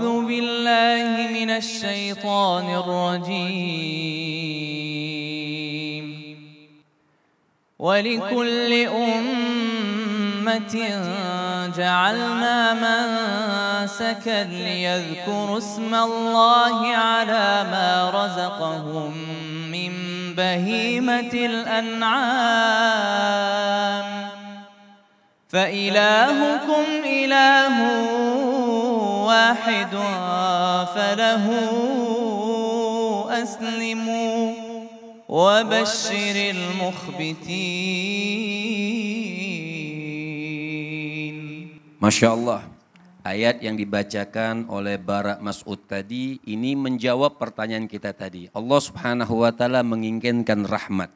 أعوذ بالله من الشيطان الرجيم ولكل أمة جعلنا منسكا ليذكروا اسم الله على ما رزقهم من بهيمة الأنعام فإلهكم إله واحد فله أسلم وبشر المخبتين شاء الله Ayat yang dibacakan oleh Barak Mas'ud tadi ini menjawab pertanyaan kita tadi. Allah subhanahu wa ta'ala menginginkan rahmat.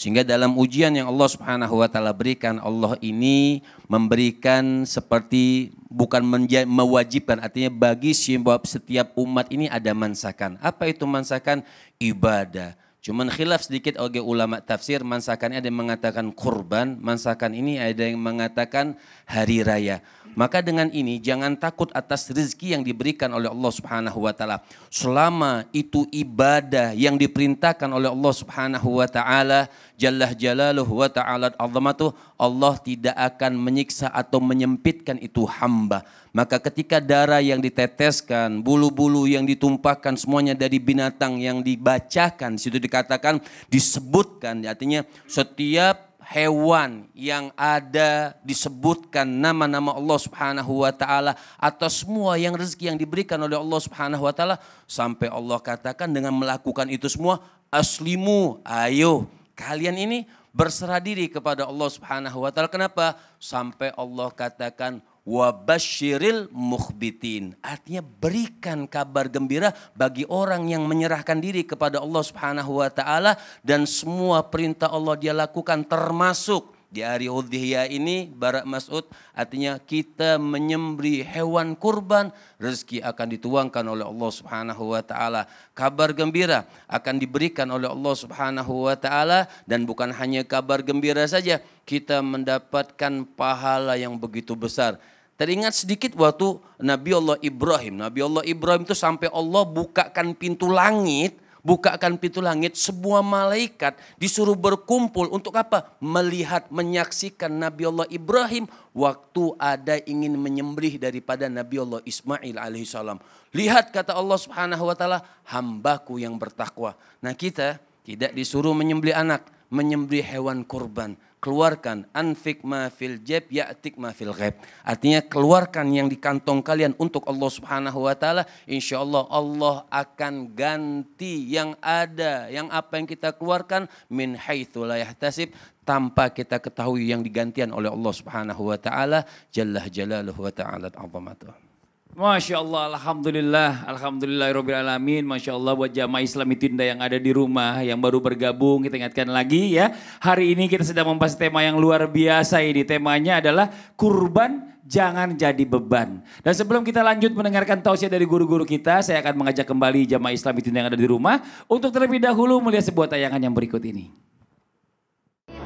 Sehingga dalam ujian yang Allah Subhanahu wa taala berikan, Allah ini memberikan seperti bukan mewajibkan, artinya bagi setiap umat ini ada mansakan. Apa itu mansakan? Ibadah. Cuman khilaf sedikit oleh ulama tafsir, ini ada yang mengatakan kurban, mansakan ini ada yang mengatakan hari raya. Maka dengan ini jangan takut atas rezeki yang diberikan oleh Allah subhanahu wa ta'ala. Selama itu ibadah yang diperintahkan oleh Allah subhanahu wa ta'ala, jallah jalaluh wa ta'ala azamatuh Allah tidak akan menyiksa atau menyempitkan itu hamba. Maka ketika darah yang diteteskan, bulu-bulu yang ditumpahkan semuanya dari binatang yang dibacakan, situ dikatakan disebutkan artinya setiap hewan yang ada disebutkan nama-nama Allah Subhanahu wa taala atau semua yang rezeki yang diberikan oleh Allah Subhanahu wa taala sampai Allah katakan dengan melakukan itu semua aslimu ayo Kalian ini berserah diri kepada Allah Subhanahu wa taala. Kenapa? Sampai Allah katakan wabashiril mukhbitin. Artinya berikan kabar gembira bagi orang yang menyerahkan diri kepada Allah Subhanahu wa taala dan semua perintah Allah dia lakukan termasuk di hari udhiyah ini Barak Mas'ud artinya kita menyembri hewan kurban rezeki akan dituangkan oleh Allah Subhanahu wa taala. Kabar gembira akan diberikan oleh Allah Subhanahu wa taala dan bukan hanya kabar gembira saja, kita mendapatkan pahala yang begitu besar. Teringat sedikit waktu Nabi Allah Ibrahim. Nabi Allah Ibrahim itu sampai Allah bukakan pintu langit bukakan pintu langit, sebuah malaikat disuruh berkumpul untuk apa? Melihat, menyaksikan Nabi Allah Ibrahim waktu ada ingin menyembelih daripada Nabi Allah Ismail alaihissalam. Lihat kata Allah subhanahu wa ta'ala, hambaku yang bertakwa. Nah kita tidak disuruh menyembelih anak, menyembelih hewan kurban keluarkan anfik ma fil jeb ya'tik ma fil ghaib. Artinya keluarkan yang di kantong kalian untuk Allah Subhanahu wa taala, insyaallah Allah akan ganti yang ada, yang apa yang kita keluarkan min haitsu la yahtasib tanpa kita ketahui yang digantian oleh Allah Subhanahu wa taala jalla jalaluhu wa ta'ala azamatuh. Masya Allah, Alhamdulillah, Alhamdulillah, Robbil Alamin. Masya Allah buat jamaah Islam Itinda yang ada di rumah, yang baru bergabung, kita ingatkan lagi ya. Hari ini kita sedang membahas tema yang luar biasa ini. Temanya adalah kurban jangan jadi beban. Dan sebelum kita lanjut mendengarkan tausiah dari guru-guru kita, saya akan mengajak kembali jamaah Islam Itinda yang ada di rumah untuk terlebih dahulu melihat sebuah tayangan yang berikut ini.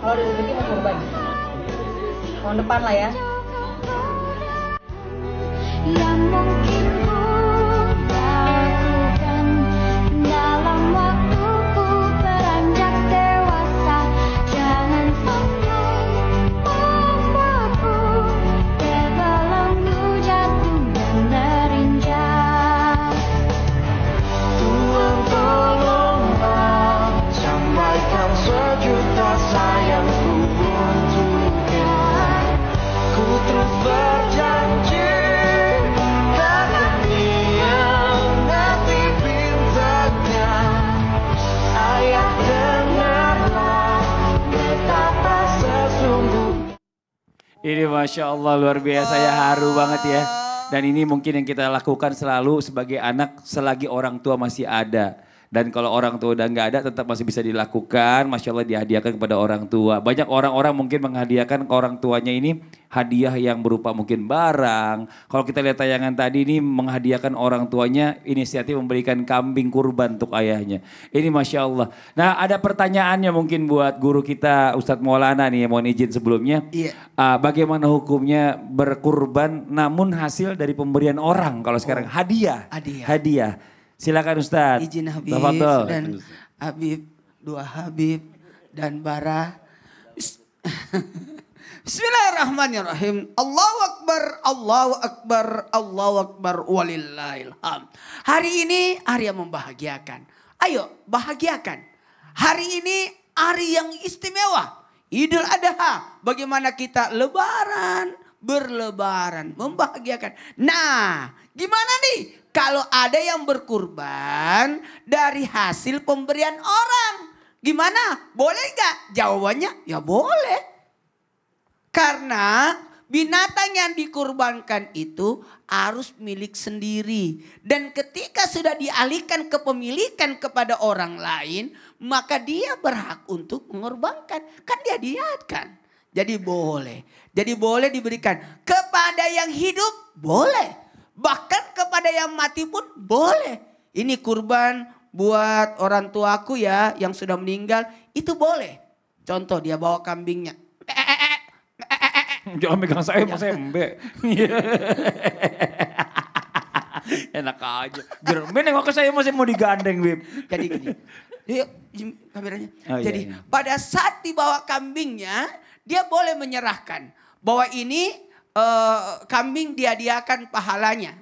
Kalau rezeki kurban, tahun depan lah ya. 让梦。Ini Masya Allah luar biasa ya haru banget ya. Dan ini mungkin yang kita lakukan selalu sebagai anak selagi orang tua masih ada. Dan kalau orang tua udah nggak ada tetap masih bisa dilakukan. Masya Allah dihadiahkan kepada orang tua. Banyak orang-orang mungkin menghadiahkan ke orang tuanya ini hadiah yang berupa mungkin barang. Kalau kita lihat tayangan tadi ini menghadiahkan orang tuanya inisiatif memberikan kambing kurban untuk ayahnya. Ini Masya Allah. Nah ada pertanyaannya mungkin buat guru kita Ustadz Maulana nih mohon izin sebelumnya. Iya. Uh, bagaimana hukumnya berkurban namun hasil dari pemberian orang kalau sekarang oh. hadiah. Hadiah. Hadiah. Silakan Ustaz. Izin Habib Tafadol. dan Habib, dua Habib dan Bara. Bismillahirrahmanirrahim. Allahu Akbar, Allahu Akbar, Allahu Akbar, walillahilham. Hari ini hari yang membahagiakan. Ayo bahagiakan. Hari ini hari yang istimewa. Idul Adha, bagaimana kita lebaran, berlebaran, membahagiakan. Nah, gimana nih kalau ada yang berkurban dari hasil pemberian orang. Gimana? Boleh nggak? Jawabannya ya boleh. Karena binatang yang dikurbankan itu harus milik sendiri. Dan ketika sudah dialihkan kepemilikan kepada orang lain, maka dia berhak untuk mengorbankan. Kan dia diatkan. Jadi boleh. Jadi boleh diberikan kepada yang hidup boleh Bahkan kepada yang mati pun boleh. Ini kurban buat orang tuaku ya yang sudah meninggal. Itu boleh. Contoh dia bawa kambingnya. Jangan megang saya, mau saya embe. Enak aja. Biar nengok ke saya masih mau digandeng, Bib. Jadi gini. Yuk, kameranya. Oh, iya, Jadi iya, iya. pada saat dibawa kambingnya, dia boleh menyerahkan bahwa ini uh, kambing dihadiahkan pahalanya.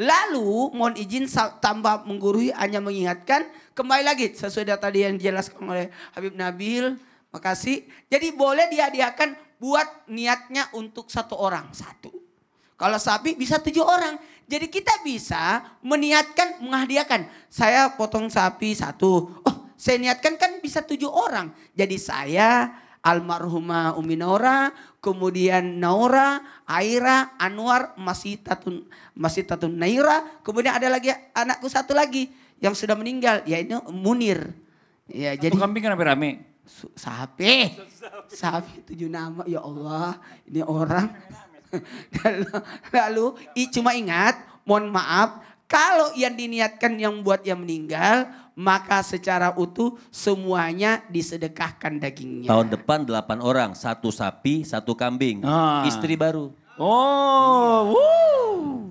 Lalu mohon izin tambah menggurui hanya mengingatkan kembali lagi sesuai data tadi yang dijelaskan oleh Habib Nabil. Makasih. Jadi boleh dihadiahkan buat niatnya untuk satu orang. Satu. Kalau sapi bisa tujuh orang. Jadi kita bisa meniatkan menghadiahkan. Saya potong sapi satu. Oh saya niatkan kan bisa tujuh orang. Jadi saya almarhumah Umi Naura, kemudian Naura, Aira, Anwar, masih tatun masih tatun Naira, kemudian ada lagi anakku satu lagi yang sudah meninggal yaitu Munir. Ya, satu jadi kambing kan rame sapi. Sapi tujuh nama ya Allah, ini orang. lalu, lalu i, cuma ingat, mohon maaf kalau yang diniatkan yang buat yang meninggal, maka secara utuh semuanya disedekahkan dagingnya. Tahun depan delapan orang, satu sapi, satu kambing, ah. istri baru. Oh, iya. wuh.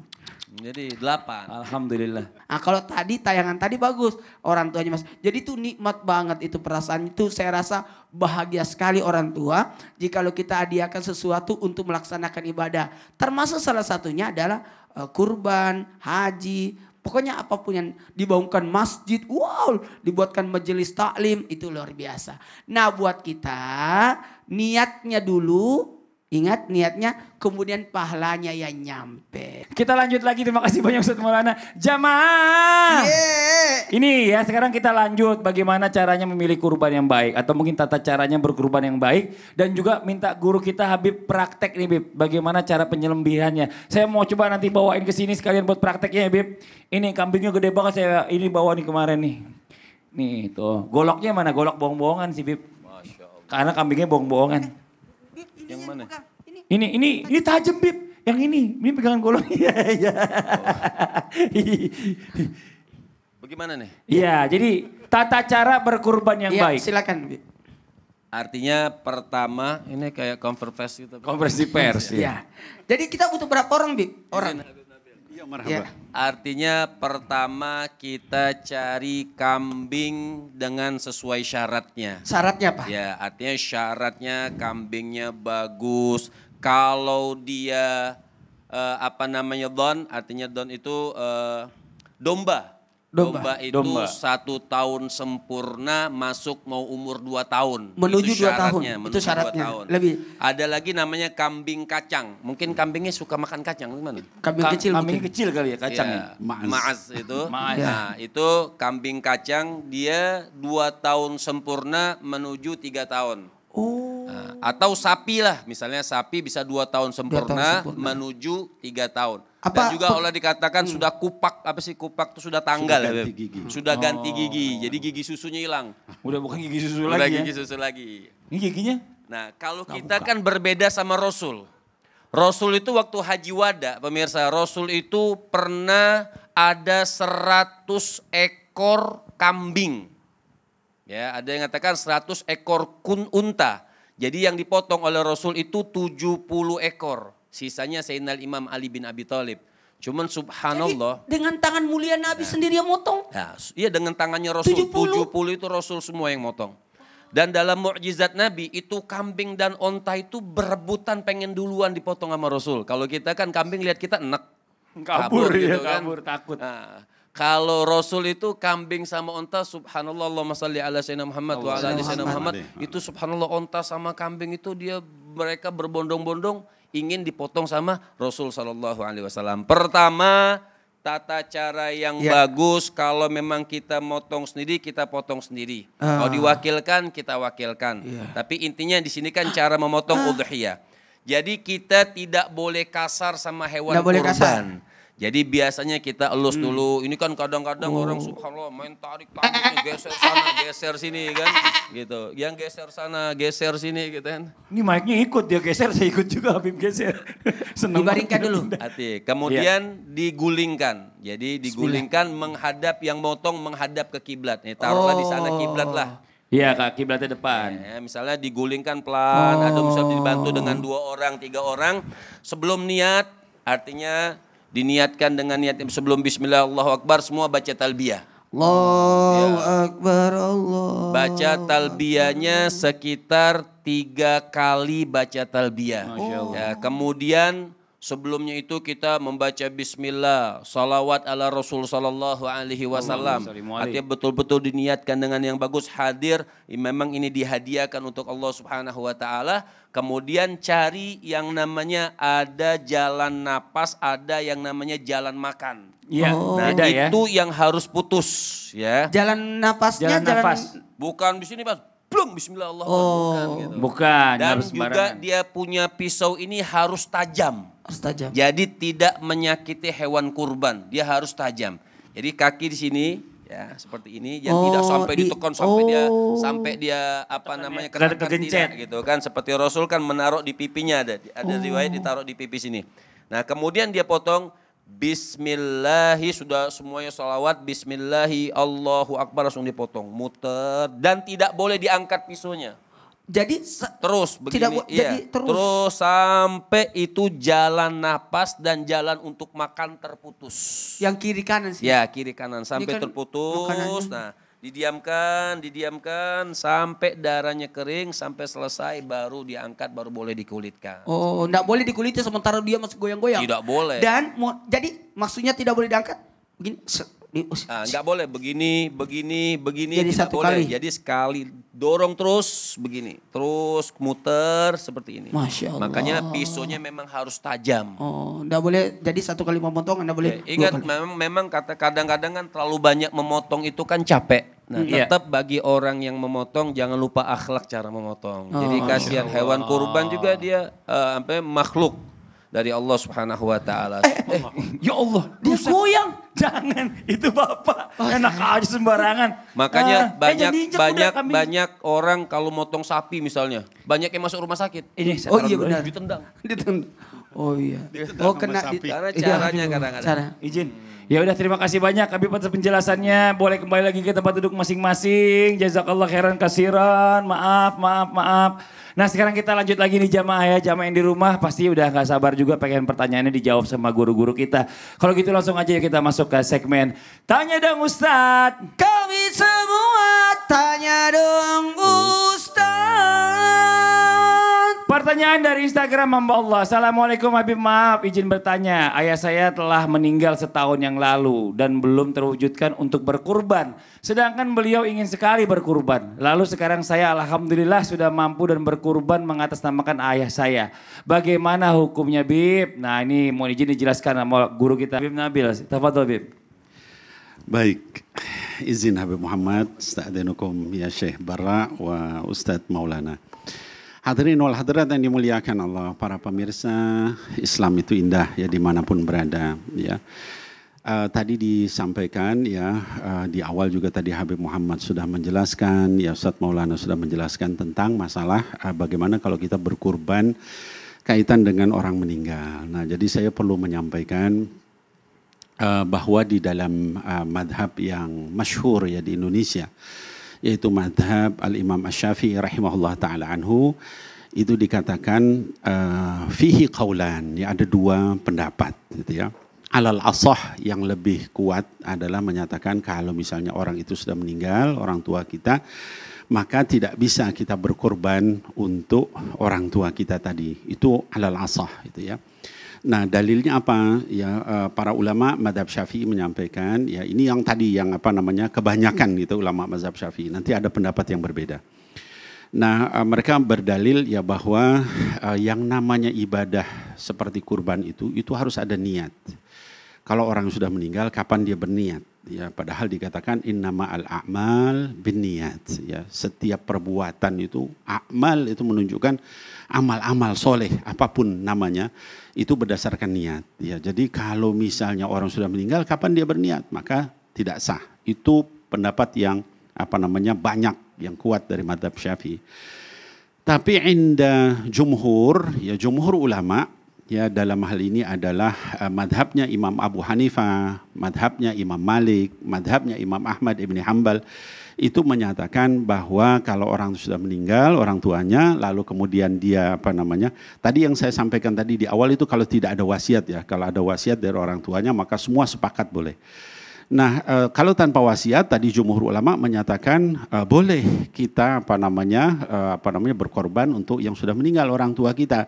Jadi delapan. Alhamdulillah. Nah kalau tadi tayangan tadi bagus orang tuanya mas. Jadi tuh nikmat banget itu perasaan itu saya rasa bahagia sekali orang tua jika lo kita hadiahkan sesuatu untuk melaksanakan ibadah. Termasuk salah satunya adalah uh, kurban, haji, pokoknya apapun yang dibangunkan masjid, wow, dibuatkan majelis taklim itu luar biasa. Nah buat kita niatnya dulu Ingat niatnya, kemudian pahalanya yang nyampe. Kita lanjut lagi, terima kasih banyak Ustaz Maulana. Jamaah! Yeah. Ini ya, sekarang kita lanjut bagaimana caranya memilih kurban yang baik. Atau mungkin tata caranya berkurban yang baik. Dan juga minta guru kita Habib praktek nih Bib, bagaimana cara penyelembihannya. Saya mau coba nanti bawain ke sini sekalian buat prakteknya ya Bib. Ini kambingnya gede banget, saya ini bawa nih kemarin nih. Nih tuh, goloknya mana? Golok bohong-bohongan sih Bib. Karena kambingnya bohong-bohongan. Yang mana? Ini, ini, ini, ini tajam, Bib. Yang ini, ini pegangan golong. Iya, iya. Oh. Bagaimana nih? Iya, jadi tata cara berkurban yang ya, baik. silakan, Bib. Artinya pertama ini kayak konversi gitu. Konversi pers Iya. ya. Jadi kita butuh berapa orang, Bib? Orang. Iya, Ya, artinya pertama kita cari kambing dengan sesuai syaratnya. Syaratnya apa? Ya, artinya syaratnya kambingnya bagus. Kalau dia uh, apa namanya don, artinya don itu uh, domba Domba, domba itu domba. satu tahun sempurna masuk mau umur dua tahun. Menuju dua tahun. Menuju itu syaratnya. tahun. Lebih. Ada lagi namanya kambing kacang. Mungkin kambingnya suka makan kacang gimana? Kambing Ka kecil. Kambing mungkin. kecil kali ya kacangnya, Ya, iya. maas. maas itu. maas. Iya. Nah itu kambing kacang dia dua tahun sempurna menuju tiga tahun. Oh. Atau sapi lah, misalnya sapi bisa dua tahun sempurna, dua tahun sempurna. menuju tiga tahun. Apa, Dan juga oleh dikatakan hmm. sudah kupak, apa sih kupak itu sudah tanggal sudah ya, ganti gigi. Sudah ganti oh. gigi, jadi gigi susunya hilang. Udah bukan gigi susu Udah lagi. Ya? gigi ya. susu lagi. Ini giginya? Nah, kalau Nggak kita buka. kan berbeda sama Rasul. Rasul itu waktu haji wada, pemirsa, Rasul itu pernah ada seratus ekor kambing. Ya, ada yang mengatakan 100 ekor kun unta. Jadi yang dipotong oleh Rasul itu 70 ekor. Sisanya Sayyidina Imam Ali bin Abi Thalib. Cuman subhanallah. Jadi dengan tangan mulia Nabi nah, sendiri yang motong. Ya, iya dengan tangannya Rasul 70. 70 itu Rasul semua yang motong. Dan dalam mukjizat Nabi itu kambing dan onta itu berebutan pengen duluan dipotong sama Rasul. Kalau kita kan kambing lihat kita enak. Kabur, kabur iya, gitu ya, kan. kabur takut. Nah, kalau Rasul itu kambing sama onta, subhanallah Allahumma salli ala Sayyidina Muhammad wa ala Sayyidina Muhammad. Itu subhanallah onta sama kambing itu dia mereka berbondong-bondong ingin dipotong sama Rasul sallallahu alaihi wasallam. Pertama, tata cara yang ya. bagus kalau memang kita motong sendiri kita potong sendiri ah. kalau diwakilkan kita wakilkan ya. tapi intinya di sini kan cara memotong ah. udhiyah jadi kita tidak boleh kasar sama hewan Nggak kurban boleh jadi biasanya kita elus hmm. dulu. Ini kan kadang-kadang oh. orang subhanallah main tarik tangan geser sana, geser sini kan. Gitu. Yang geser sana, geser sini gitu kan. Ini mic-nya ikut dia geser, saya ikut juga Habib geser. Senang Dibaringkan dulu. Hati. Kemudian yeah. digulingkan. Jadi digulingkan menghadap yang motong menghadap ke kiblat. Nih taruhlah oh. di sana oh. kiblat lah. Iya kak kiblatnya depan. Ya, misalnya digulingkan pelan, oh. atau misalnya dibantu dengan dua orang, tiga orang. Sebelum niat, artinya diniatkan dengan niat sebelum bismillah Allahu Akbar semua baca talbiyah. Allahu ya. Akbar Allah. Baca talbiyahnya sekitar tiga kali baca talbiyah. Ya, kemudian Sebelumnya itu kita membaca bismillah, salawat ala Rasul sallallahu alaihi wasallam. Artinya betul-betul diniatkan dengan yang bagus hadir, memang ini dihadiahkan untuk Allah Subhanahu wa taala. Kemudian cari yang namanya ada jalan napas, ada yang namanya jalan makan. Iya, oh. nah, ya. itu ya. yang harus putus ya. Jalan napasnya jalan, jalan... Bukan di sini, Pak belum bismillah Allah. Oh. Bukan, gitu. bukan Dan juga dia punya pisau ini harus tajam. Harus tajam. Jadi tidak menyakiti hewan kurban, dia harus tajam. Jadi kaki di sini ya seperti ini yang oh, tidak sampai di, ditekan sampai oh. dia sampai dia apa namanya kena kegencet gitu kan seperti Rasul kan menaruh di pipinya ada ada oh. riwayat ditaruh di pipi sini. Nah, kemudian dia potong Bismillahi sudah semuanya salawat Bismillahi Allahu Akbar langsung dipotong muter dan tidak boleh diangkat pisunya. Jadi terus begini tidak, iya. jadi terus. terus sampai itu jalan napas dan jalan untuk makan terputus. Yang kiri kanan sih. Ya kiri kanan sampai kan, terputus. Nah Didiamkan, didiamkan sampai darahnya kering, sampai selesai baru diangkat, baru boleh dikulitkan. Oh, enggak boleh dikulitnya sementara dia masih goyang-goyang. Tidak boleh. Dan mau, jadi maksudnya tidak boleh diangkat? Begini, di, nah, nggak boleh begini, begini, begini. Jadi satu boleh. kali. Jadi sekali dorong terus begini, terus muter seperti ini. Masya Allah. Makanya pisaunya memang harus tajam. Oh, nggak boleh. Jadi satu kali memotong, nggak boleh. Ya, ingat, memang, memang kata kadang-kadang kan terlalu banyak memotong itu kan capek. Nah, hmm. tetap bagi orang yang memotong jangan lupa akhlak cara memotong. Oh, Jadi kasihan hewan kurban juga dia uh, eh, sampai makhluk dari Allah Subhanahu wa taala. Eh, eh, ya Allah, dia goyang. Jangan, itu bapak. Oh, iya. Enak aja sembarangan. Makanya uh, eh, banyak eh, banyak udah, banyak orang kalau motong sapi misalnya, banyak yang masuk rumah sakit. Ini saya oh iya benar. Ditendang. Ditendang. Oh iya. Oh kena di, caranya kadang-kadang. Cara. Izin. Ya udah terima kasih banyak kami atas penjelasannya. Boleh kembali lagi ke tempat duduk masing-masing. Jazakallah khairan kasiran. Maaf, maaf, maaf. Nah sekarang kita lanjut lagi nih jamaah ya. Jamaah yang di rumah pasti udah gak sabar juga pengen pertanyaannya dijawab sama guru-guru kita. Kalau gitu langsung aja ya kita masuk ke segmen Tanya dong Ustaz. Kami semua tanya dong Ustaz. Pertanyaan dari Instagram Mamba Allah. Assalamualaikum Habib maaf izin bertanya. Ayah saya telah meninggal setahun yang lalu dan belum terwujudkan untuk berkurban. Sedangkan beliau ingin sekali berkurban. Lalu sekarang saya Alhamdulillah sudah mampu dan berkurban mengatasnamakan ayah saya. Bagaimana hukumnya Bib? Nah ini mau izin dijelaskan sama guru kita Bib Nabil. Tafadol Bib. Baik, izin Habib Muhammad, Sta'adinukum ya Syekh Barra wa Ustadz Maulana. Hadirin wal hadirat yang dimuliakan Allah, para pemirsa, Islam itu indah ya dimanapun berada ya. Uh, tadi disampaikan ya uh, di awal juga tadi Habib Muhammad sudah menjelaskan, ya Ustadz Maulana sudah menjelaskan tentang masalah uh, bagaimana kalau kita berkurban kaitan dengan orang meninggal. Nah jadi saya perlu menyampaikan uh, bahwa di dalam uh, madhab yang masyhur ya di Indonesia yaitu madhab al-imam asyafi'i rahimahullah ta'ala anhu itu dikatakan uh, fihi qaulan ya ada dua pendapat gitu ya alal asah yang lebih kuat adalah menyatakan kalau misalnya orang itu sudah meninggal orang tua kita maka tidak bisa kita berkorban untuk orang tua kita tadi itu alal asah itu ya Nah, dalilnya apa? Ya eh, para ulama madhab Syafi'i menyampaikan ya ini yang tadi yang apa namanya kebanyakan gitu ulama madhab Syafi'i. Nanti ada pendapat yang berbeda. Nah, eh, mereka berdalil ya bahwa eh, yang namanya ibadah seperti kurban itu itu harus ada niat. Kalau orang sudah meninggal kapan dia berniat? Ya, padahal dikatakan in nama al amal bin niat. Ya, setiap perbuatan itu amal itu menunjukkan amal-amal soleh apapun namanya itu berdasarkan niat. Ya, jadi kalau misalnya orang sudah meninggal, kapan dia berniat? Maka tidak sah. Itu pendapat yang apa namanya banyak yang kuat dari madhab syafi'i. Tapi inda jumhur, ya jumhur ulama, ya dalam hal ini adalah eh, madhabnya Imam Abu Hanifah, madhabnya Imam Malik, madhabnya Imam Ahmad ibni Hambal itu menyatakan bahwa kalau orang sudah meninggal orang tuanya lalu kemudian dia apa namanya tadi yang saya sampaikan tadi di awal itu kalau tidak ada wasiat ya kalau ada wasiat dari orang tuanya maka semua sepakat boleh. Nah, e, kalau tanpa wasiat tadi jumhur ulama menyatakan e, boleh kita apa namanya e, apa namanya berkorban untuk yang sudah meninggal orang tua kita.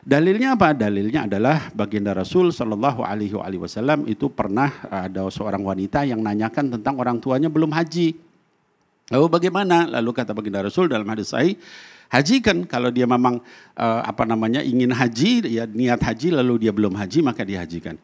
Dalilnya apa? Dalilnya adalah baginda Rasul Shallallahu Alaihi Wasallam itu pernah ada seorang wanita yang nanyakan tentang orang tuanya belum haji. Lalu oh, bagaimana? Lalu kata baginda Rasul dalam hadis sahih, hajikan kalau dia memang uh, apa namanya ingin haji, ya niat haji lalu dia belum haji maka dihajikan.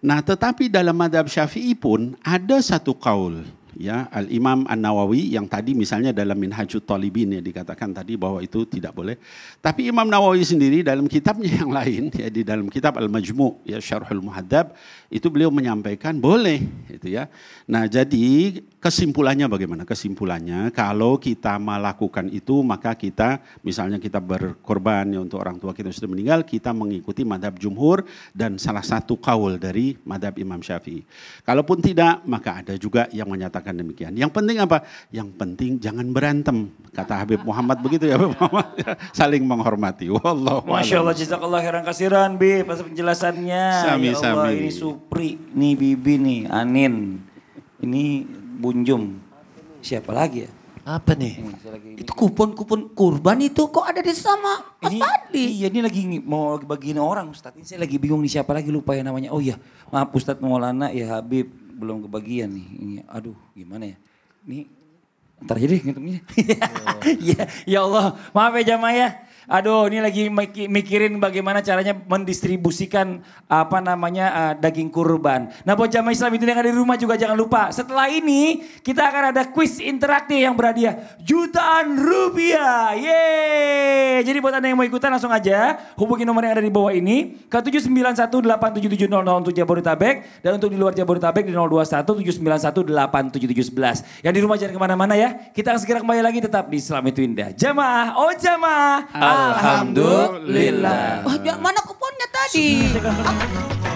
Nah, tetapi dalam madhab Syafi'i pun ada satu kaul ya Al Imam An Nawawi yang tadi misalnya dalam Minhajut Talibin ya dikatakan tadi bahwa itu tidak boleh. Tapi Imam Nawawi sendiri dalam kitabnya yang lain ya di dalam kitab Al Majmu ya Syarhul Muhadab itu beliau menyampaikan boleh itu ya. Nah, jadi kesimpulannya bagaimana? Kesimpulannya kalau kita melakukan itu maka kita misalnya kita berkorban ya untuk orang tua kita sudah meninggal, kita mengikuti madhab jumhur dan salah satu kaul dari madhab Imam Syafi'i. Kalaupun tidak maka ada juga yang menyatakan mengatakan demikian. Yang penting apa? Yang penting jangan berantem. Kata Habib Muhammad begitu ya Habib Muhammad. Saling menghormati. Wallahu Masya Allah, jazakallah khairan kasiran Bi. Pas penjelasannya. Sami, ya Allah, sami. ini Supri, ini Bibi, nih Anin. Ini Bunjum. Siapa lagi ya? Apa nih? itu kupon-kupon kurban itu kok ada di sama Mas ini, tadi? Iya ini lagi mau bagiin orang Ustadz. Ini saya lagi bingung nih siapa lagi lupa ya namanya. Oh iya maaf Ustadz Maulana ya Habib belum kebagian nih. Ini, aduh gimana ya. Ini ntar jadi ngitungnya. ya, ya Allah maaf ya jamaah ya. Aduh, ini lagi mikirin bagaimana caranya mendistribusikan apa namanya uh, daging kurban. Nah, buat jamaah Islam itu yang ada di rumah juga jangan lupa. Setelah ini kita akan ada quiz interaktif yang berhadiah jutaan rupiah. Yeay. Jadi buat Anda yang mau ikutan langsung aja hubungi nomor yang ada di bawah ini ke nol untuk Jabodetabek dan untuk di luar Jabodetabek di sebelas. Yang di rumah jangan kemana mana ya. Kita akan segera kembali lagi tetap di Islam itu indah. Jamaah, oh jamaah. Alhamdulillah. Oh, ya, mana kuponnya tadi?